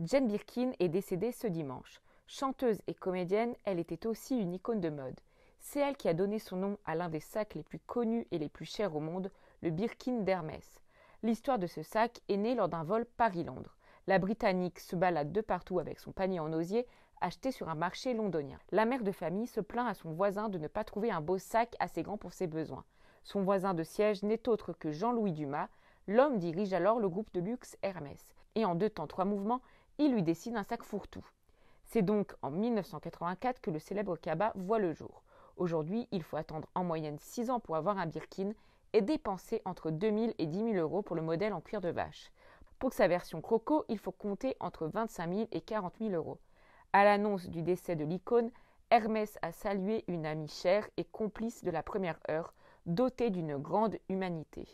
Jane Birkin est décédée ce dimanche. Chanteuse et comédienne, elle était aussi une icône de mode. C'est elle qui a donné son nom à l'un des sacs les plus connus et les plus chers au monde, le Birkin d'Hermès. L'histoire de ce sac est née lors d'un vol Paris-Londres. La Britannique se balade de partout avec son panier en osier, acheté sur un marché londonien. La mère de famille se plaint à son voisin de ne pas trouver un beau sac assez grand pour ses besoins. Son voisin de siège n'est autre que Jean-Louis Dumas. L'homme dirige alors le groupe de luxe Hermès. Et en deux temps trois mouvements, il lui dessine un sac fourre-tout. C'est donc en 1984 que le célèbre Kaba voit le jour. Aujourd'hui, il faut attendre en moyenne 6 ans pour avoir un Birkin et dépenser entre 2000 et 10 000 euros pour le modèle en cuir de vache. Pour sa version croco, il faut compter entre 25 000 et 40 000 euros. À l'annonce du décès de l'icône, Hermès a salué une amie chère et complice de la première heure, dotée d'une grande humanité.